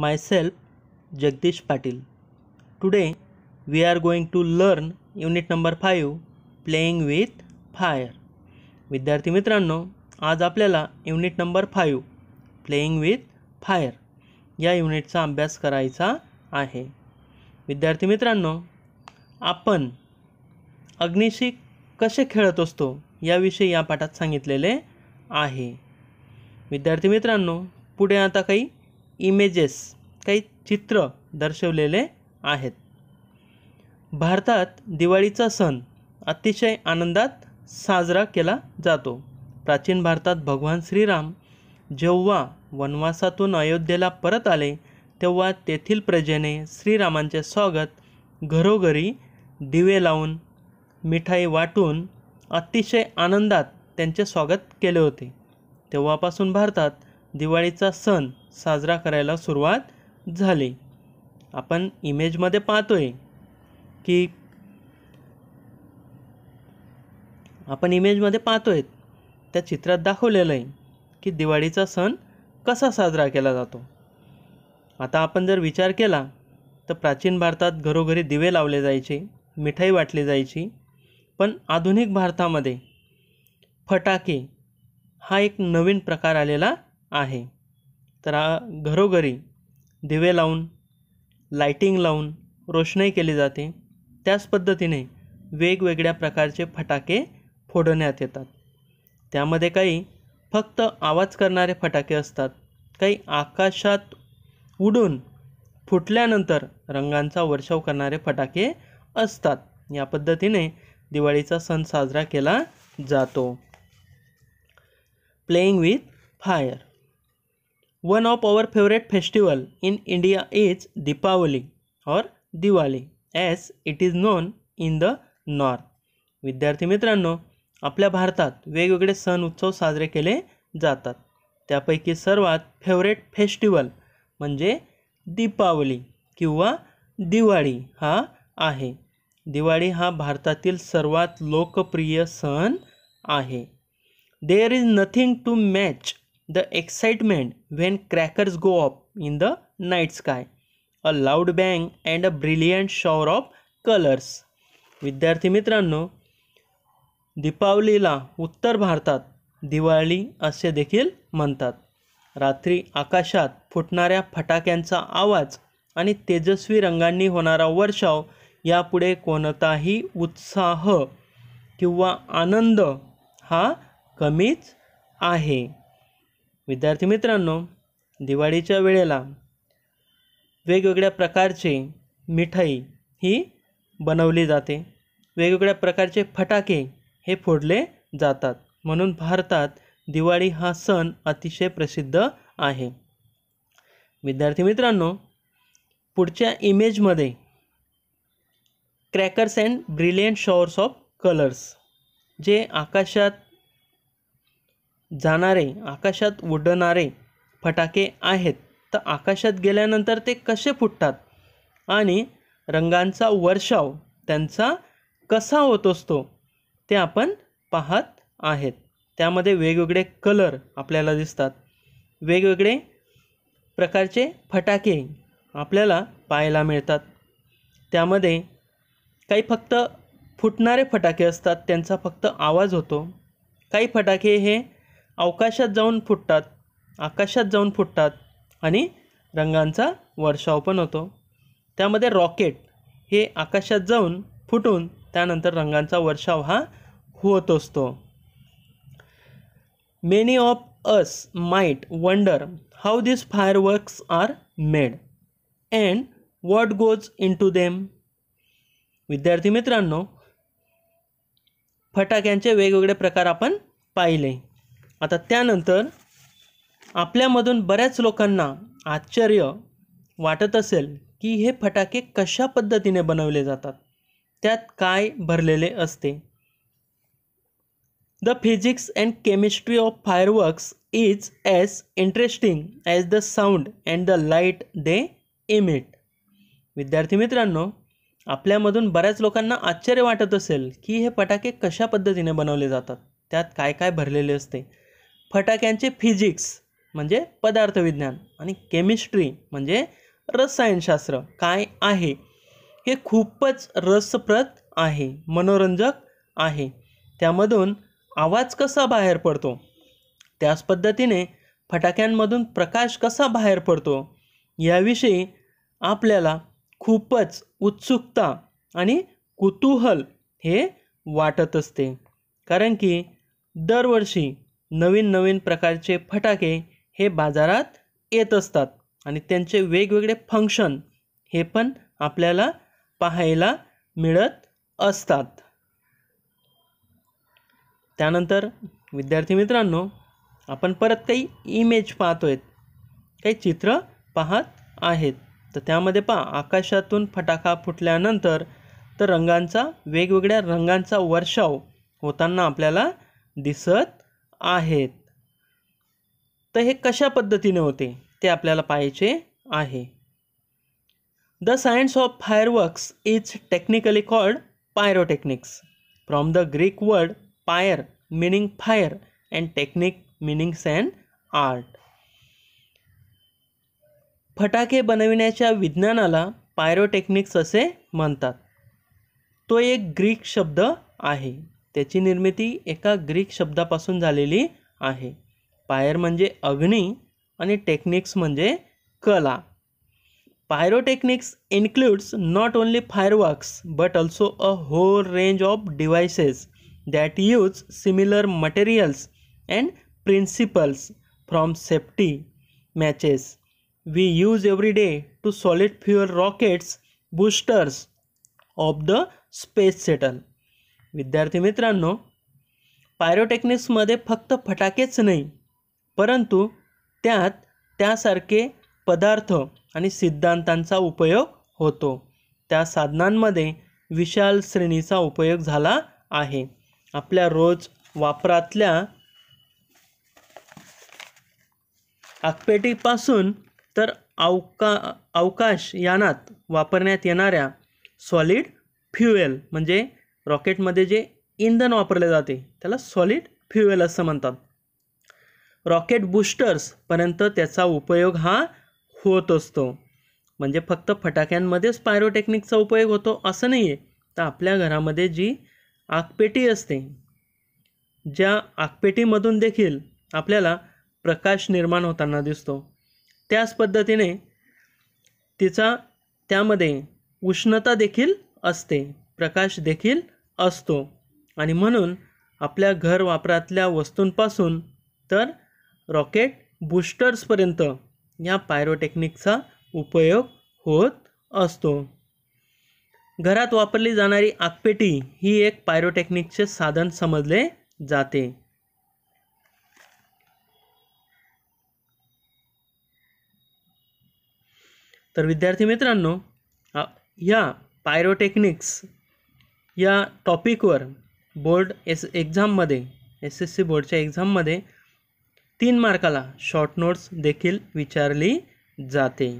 myself Jagdish Patil today we are going to learn unit number five playing with fire विद्यार्थी मित्रांनो आज आपल्याला unit number five playing with fire या युनिटचा अभ्यास करायचा आहे विद्यार्थी मित्रांनो आपण अग्निशी कसे खेळत असतो याविषयी या पाठात सांगितलेले आहे विद्यार्थी मित्रांनो पुढे आता काही इमेजेस काही चित्र दर्शवलेले आहेत भारतात दिवाळीचा सण अतिशय आनंदात साजरा केला जातो प्राचीन भारतात भगवान श्रीराम जेव्हा वनवासातून अयोध्येला परत आले तेव्हा तेथील प्रजेने श्रीरामांचे स्वागत घरोघरी दिवे लावून मिठाई वाटून अतिशय आनंदात त्यांचे स्वागत केले होते तेव्हापासून भारतात दिवाळीचा सण साजरा करायला सुरुवात झाली आपण इमेजमध्ये पाहतो आहे की आपण इमेजमध्ये पाहतोय त्या चित्रात दाखवलेलं आहे की दिवाळीचा सण कसा साजरा केला जातो आता आपण जर विचार केला तर प्राचीन भारतात घरोघरी दिवे लावले जायचे मिठाई वाटली जायची पण आधुनिक भारतामध्ये फटाके हा एक नवीन प्रकार आलेला आहे तर घरोघरी दिवे लावून लाईटिंग लावून रोषणाई केली जाते त्याच पद्धतीने वेगवेगळ्या प्रकारचे फटाके फोडण्यात येतात त्यामध्ये काही फक्त आवाज करणारे फटाके असतात काही आकाशात उडून फुटल्यानंतर रंगांचा वर्षाव करणारे फटाके असतात या पद्धतीने दिवाळीचा सण साजरा केला जातो playing with fire one of our favourite festival in India is Deepawali or Diwali as it is known in the north विद्यार्थी मित्रांनो आपल्या भारतात वेगवेगळे सण उत्सव साजरे केले जातात त्यापैकी सर्वात फेवरेट फेस्टिवल म्हणजे दीपावली किंवा दिवाळी हा आहे दिवाळी हा भारतातील सर्वात लोकप्रिय सण आहे there is nothing to match the excitement when crackers go up in the night sky a loud bang and a brilliant shower of colours विद्यार्थी मित्रांनो दीपावलीला उत्तर भारतात दिवाळी असे देखील म्हणतात रात्री आकाशात फुटणाऱ्या फटाक्यांचा आवाज आणि तेजस्वी रंगांनी होणारा वर्षाव यापुढे कोणताही उत्साह किंवा आनंद हा कमीच आहे विद्यार्थी मित्रांनो दिवाळीच्या वेळेला वेगवेगळ्या प्रकारचे मिठाई ही बनवली जाते वेगवेगळ्या प्रकारचे फटाके हे फोडले जातात म्हणून भारतात दिवाळी हा सण अतिशय प्रसिद्ध आहे विद्यार्थी मित्रांनो पुढच्या इमेजमध्ये crackers and brilliant showers of colours जे आकाशात जाणारे आकाशात उडणारे फटाके आहेत तर आकाशात गेल्यानंतर ते कसे फुटतात आणि रंगांचा वर्षाव त्यांचा कसा होत असतो ते आपण पाहत आहेत त्यामध्ये वेगवेगळे कलर आपल्याला दिसतात वेगवेगळे प्रकारचे फटाके आपल्याला पाहायला मिळतात त्यामध्ये काही फक्त फुटणारे फटाके असतात त्यांचा फक्त आवाज होतो काही फटाके हे अवकाशात जाऊन फुटतात आकाशात जाऊन फुटतात आणि रंगांचा वर्षाव पण होतो त्यामध्ये रॉकेट हे आकाशात जाऊन फुटून त्यानंतर रंगांचा वर्षाव हा होत असतो many of us might wonder how this fireworks are made and what goes into them विद्यार्थी मित्रांनो फटाक्यांचे वेगवेगळे प्रकार आपण पाहिले आता त्यानंतर आपल्यामधून बऱ्याच लोकांना आश्चर्य वाटत असेल की हे फटाके कशा पद्धतीने बनवले जातात त्यात काय भरलेले असते the physics and chemistry of fireworks is as interesting as the sound and the light they emit विद्यार्थी मित्रांनो आपल्यामधून बऱ्याच लोकांना आश्चर्य वाटत असेल की हे फटाके कशा पद्धतीने बनवले जातात त्यात काय काय भरलेले असते फटाक्यांचे फिजिक्स म्हणजे पदार्थविज्ञान आणि केमिस्ट्री म्हणजे रसायनशास्त्र काय आहे हे खूपच रसप्रद आहे मनोरंजक आहे त्यामधून आवाज कसा बाहेर पडतो त्याच पद्धतीने फटाक्यांमधून प्रकाश कसा बाहेर पडतो याविषयी आपल्याला खूपच उत्सुकता आणि कुतूहल हे वाटत असते कारण की दरवर्षी नवीन नवीन प्रकारचे फटाके हे बाजारात येत असतात आणि त्यांचे वेगवेगळे फंक्शन हे पण आपल्याला पाहायला मिळत असतात त्यानंतर विद्यार्थी मित्रांनो आपण परत काही इमेज पाहतो आहेत काही चित्र पाहत आहेत तर त्यामध्ये पहा आकाशातून फटाका फुटल्यानंतर तर रंगांचा वेगवेगळ्या रंगांचा वर्षाव होताना आपल्याला दिसत आहेत तर हे कशा पद्धतीने होते ते आपल्याला पाहायचे आहे the science of fireworks is technically called pyrotechnics from the Greek word pyr meaning fire and technique meanings and art फटाके बनविण्याच्या विज्ञानाला पायरोटेक्निक्स असे म्हणतात तो एक ग्रीक शब्द आहे त्याची निर्मिती एका ग्रीक शब्दापासून झालेली आहे पायर म्हणजे अग्नी आणि टेक्निक्स म्हणजे कला pyrotechnics includes not only fireworks but also a whole range of devices that use similar materials and principles from safety matches we use every day to solid fuel rockets boosters of the space shuttle विद्यार्थी मित्रांनो पायरोटेक्निक्समध्ये फक्त फटाकेच नाही परंतु त्यात त्यासारखे पदार्थ आणि सिद्धांतांचा उपयोग होतो त्या साधनांमध्ये विशाल श्रेणीचा उपयोग झाला आहे आपल्या रोज वापरातल्या आकपेटीपासून तर अवका अवकाश यानात वापरण्यात येणाऱ्या सॉलिड फ्युएल म्हणजे रॉकेटमध्ये जे इंधन वापरले जाते त्याला सॉलिड फ्युएल असं म्हणतात रॉकेट बूस्टर्सपर्यंत त्याचा उपयोग हा होत असतो म्हणजे फक्त फटाक्यांमध्येच पायरोटेक्निकचा उपयोग होतो असं नाही आहे तर आपल्या घरामध्ये जी आगपेटी असते ज्या आगपेटीमधून देखील आपल्याला प्रकाश निर्माण होताना दिसतो त्याच पद्धतीने तिचा त्यामध्ये उष्णता देखील असते प्रकाश देखील असतो आणि म्हणून आपल्या घर वापरातल्या वस्तूंपासून तर रॉकेट बूस्टर्सपर्यंत या पायरोटेक्निकचा उपयोग होत असतो घरात वापरली जाणारी आगपेटी ही एक पायरोटेक्निकचे साधन समजले जाते तर विद्यार्थी मित्रांनो या पायरोटेक्निक्स या टॉपिकवर बोर्ड एस एक्झाममध्ये एस एस सी बोर्डच्या एक्झाममध्ये तीन मार्काला शॉर्ट नोट्स देखील विचारली जाते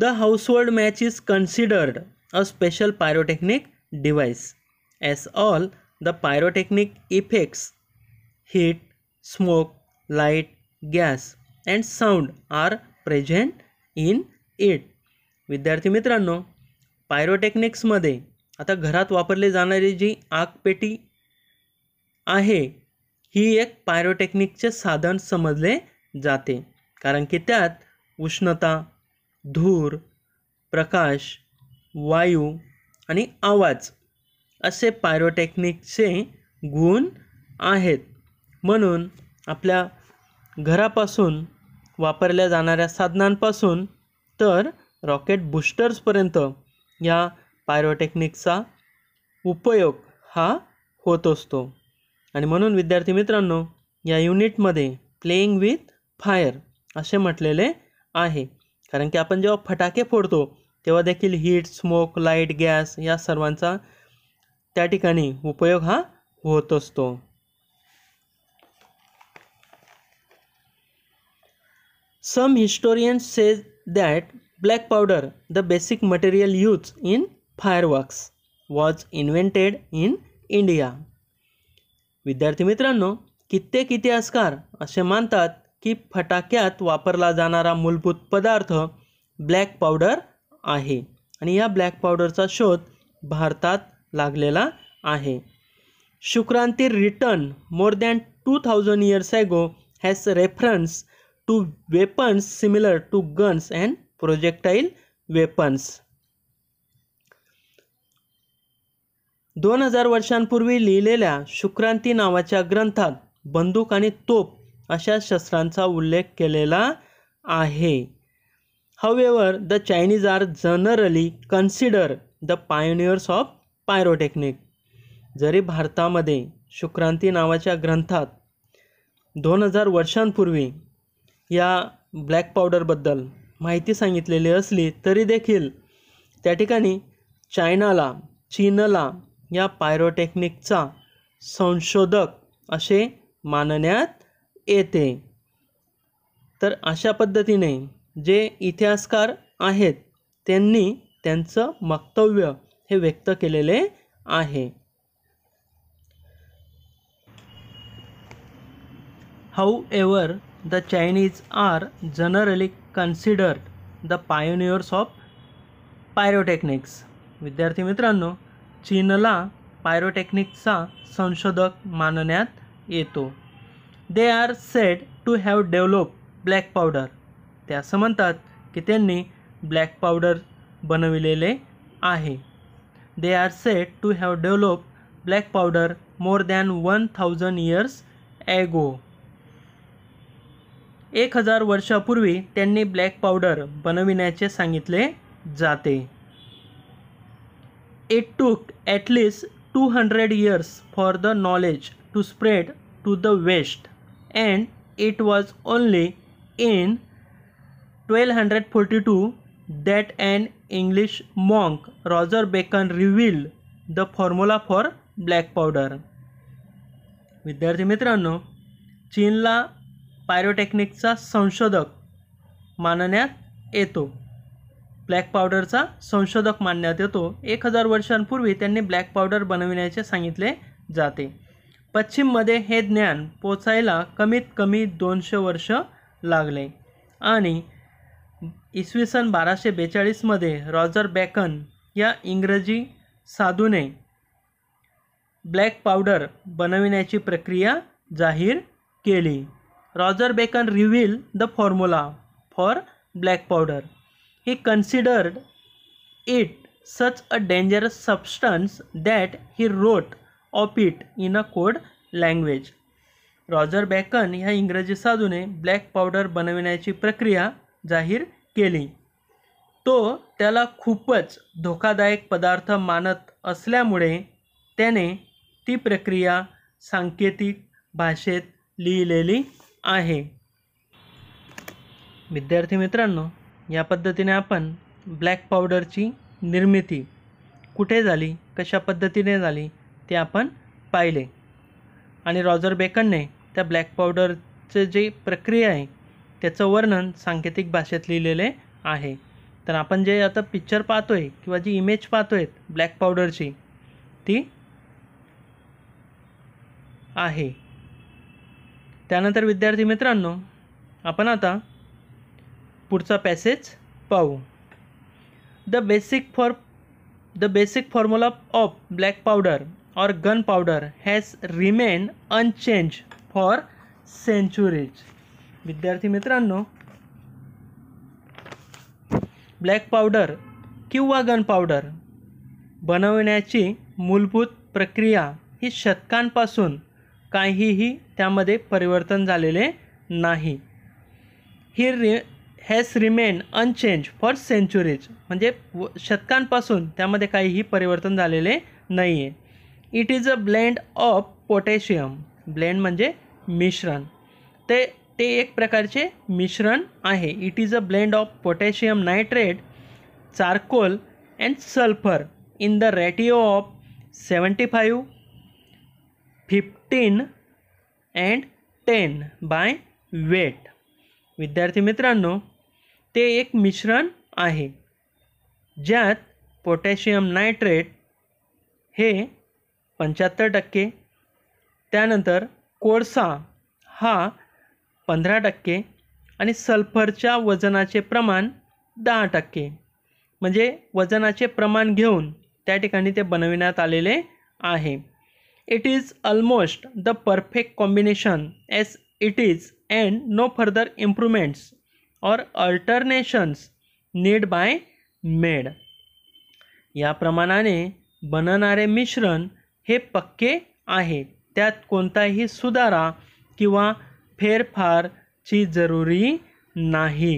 the household match is considered a special pyrotechnic device as all the pyrotechnic effects heat smoke light gas and sound are present in it विद्यार्थी मित्रांनो पायरोटेक्निक्समध्ये आता घरात वापरली जाणारी जी आगपेटी आहे ही एक पायरोटेक्निकचे साधन समजले जाते कारण की त्यात उष्णता धूर प्रकाश वायू आणि आवाज असे पायरोटेक्निकचे गुण आहेत म्हणून आपल्या घरापासून वापरल्या जाणाऱ्या साधनांपासून तर रॉकेट बूस्टर्सपर्यंत या पायरोटेक्निकचा उपयोग हा होत असतो आणि म्हणून विद्यार्थी मित्रांनो या युनिटमध्ये प्लेईंग विथ फायर असे म्हटलेले आहे कारण की आपण जेव्हा फटाके फोडतो तेव्हा देखील हीट स्मोक लाईट गॅस या सर्वांचा त्या ठिकाणी उपयोग हा होत असतो some historians says that black powder the basic material use in fireworks was invented in India विद्यार्थी मित्रांनो कित्येक इतिहासकार असे मानतात की फटाक्यात वापरला जाणारा मूलभूत पदार्थ ब्लॅक पावडर आहे आणि या ब्लॅक पावडरचा शोध भारतात लागलेला आहे Shukraniti written more than two thousand years ago has reference to weapons similar to guns and projectile weapons दोन हजार वर्षांपूर्वी लिहिलेल्या शुक्रांती नावाच्या ग्रंथात बंदूक आणि तोप अशा शस्त्रांचा उल्लेख केलेला आहे हवेवर the Chinese are generally consider the pioneers of pyrotechnic जरी भारतामध्ये शुक्रांती नावाच्या ग्रंथात दोन हजार वर्षांपूर्वी या ब्लॅक पावडरबद्दल माहिती सांगितलेली असली तरी देखील त्या ठिकाणी चायनाला चीनला या पायरोटेक्निकचा संशोधक असे मानण्यात येते तर अशा पद्धतीने जे इतिहासकार आहेत त्यांनी त्यांचं वक्तव्य हे व्यक्त केलेले आहे however the Chinese are generally considered the pioneers of pyrotechnics विद्यार्थी मित्रांनो चीनला पायरोटेक्निकचा संशोधक मानण्यात येतो they are said to have develop black powder ते असं म्हणतात की त्यांनी ब्लॅक पावडर बनविलेले आहे they are said to have develop black powder more than one thousand years ago एक हजार वर्षापूर्वी त्यांनी ब्लॅक पावडर बनविण्याचे सांगितले जाते it took at least two hundred years for the knowledge to spread to the west and it was only in twelve hundred forty two that and English monk Roger Bacon reveal the formula for black powder विद्यार्थी मित्रांनो चीनला पायरोटेक्निकचा संशोधक मानण्यात येतो black पावडरचा संशोधक मानण्यात येतो एक हजार वर्षांपूर्वी त्यांनी ब्लॅक पावडर बनविण्याचे सांगितले जाते पश्चिममध्ये हे ज्ञान पोचायला कमीत कमी दोनशे वर्ष लागले आणि इसवी सन बाराशे बेचाळीसमध्ये रॉजर बॅकन या इंग्रजी साधूने ब्लॅक पावडर बनविण्याची प्रक्रिया जाहीर केली Roger Bacon reveal the formula for black powder he considered it such a dangerous substance that he wrote up it in a code language Roger Bacon ह्या इंग्रजी साधूने ब्लॅक पावडर बनविण्याची प्रक्रिया जाहीर केली तो त्याला खूपच धोकादायक पदार्थ मानत असल्यामुळे त्याने ती प्रक्रिया सांकेतिक भाषेत लिहिलेली आहे विद्यार्थी मित्रांनो या पद्धतीने आपण ब्लॅक पावडरची निर्मिती कुठे झाली कशा पद्धतीने झाली ते आपण पाहिले आणि रॉजर बेकनने त्या ब्लॅक पावडरचं जे प्रक्रिया आहे त्याचं वर्णन सांकेतिक भाषेत लिहिलेले आहे तर आपण जे आता पिक्चर पाहतो आहे किंवा जी इमेज पाहतो ब्लॅक पावडरची ती आहे त्यानंतर विद्यार्थी मित्रांनो आपण आता पुढचा पॅसेज पाहू the basic for the basic formula of black powder or gunpowder has remain unchange for centuries विद्यार्थी मित्रांनो ब्लॅक पावडर किंवा गन पावडर बनवण्याची मूलभूत प्रक्रिया ही शतकांपासून काहीही त्यामध्ये परिवर्तन झालेले नाही ही रि has remain unchange for centuries म्हणजे शतकांपासून त्यामध्ये काहीही परिवर्तन झालेले नाही आहे it is a blend of potassium blend म्हणजे मिश्रण ते ते एक प्रकारचे मिश्रण आहे it is a blend of potassium nitrate charcoal and sulphur in the ratio of seventy five fifteen and ten by weight विद्यार्थी मित्रांनो ते एक मिश्रण आहे ज्यात पोटॅशियम नायट्रेट हे पंच्याहत्तर टक्के त्यानंतर कोळसा हा पंधरा टक्के आणि सल्फरच्या वजनाचे प्रमाण दहा टक्के म्हणजे वजनाचे प्रमाण घेऊन त्या ठिकाणी ते बनविण्यात आलेले आहे it is almost the perfect combination as it is and no further improvements or alternations need bye made या प्रमाणाने बनणारे मिश्रण हे पक्के आहे त्यात कोणताही सुधारा किंवा फेरफारची जरुरी नाही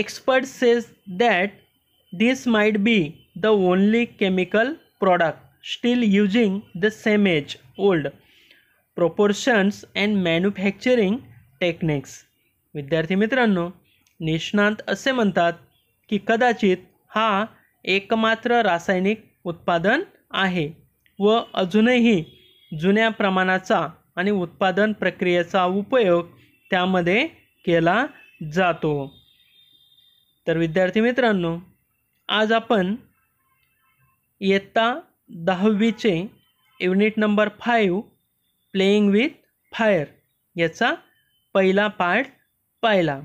expert says that this might be the only chemical product still using the same age old proportions and manufacturing techniques विद्यार्थी मित्रांनो निष्णांत असे म्हणतात की कदाचित हा एकमात्र रासायनिक उत्पादन आहे व अजूनही जुन्या प्रमाणाचा आणि उत्पादन प्रक्रियेचा उपयोग त्यामध्ये केला जातो तर विद्यार्थी मित्रांनो आज आपण इयत्ता दहावीचे unit number five playing with fire याचा पहिला पार्ट पाहिला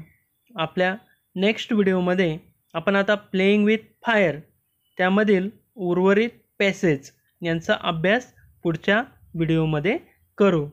आपल्या नेक्स्ट व्हिडिओमध्ये आपण आता प्लेईंग विथ फायर त्यामधील उर्वरित पॅसेज यांचा अभ्यास पुढच्या व्हिडिओमध्ये करू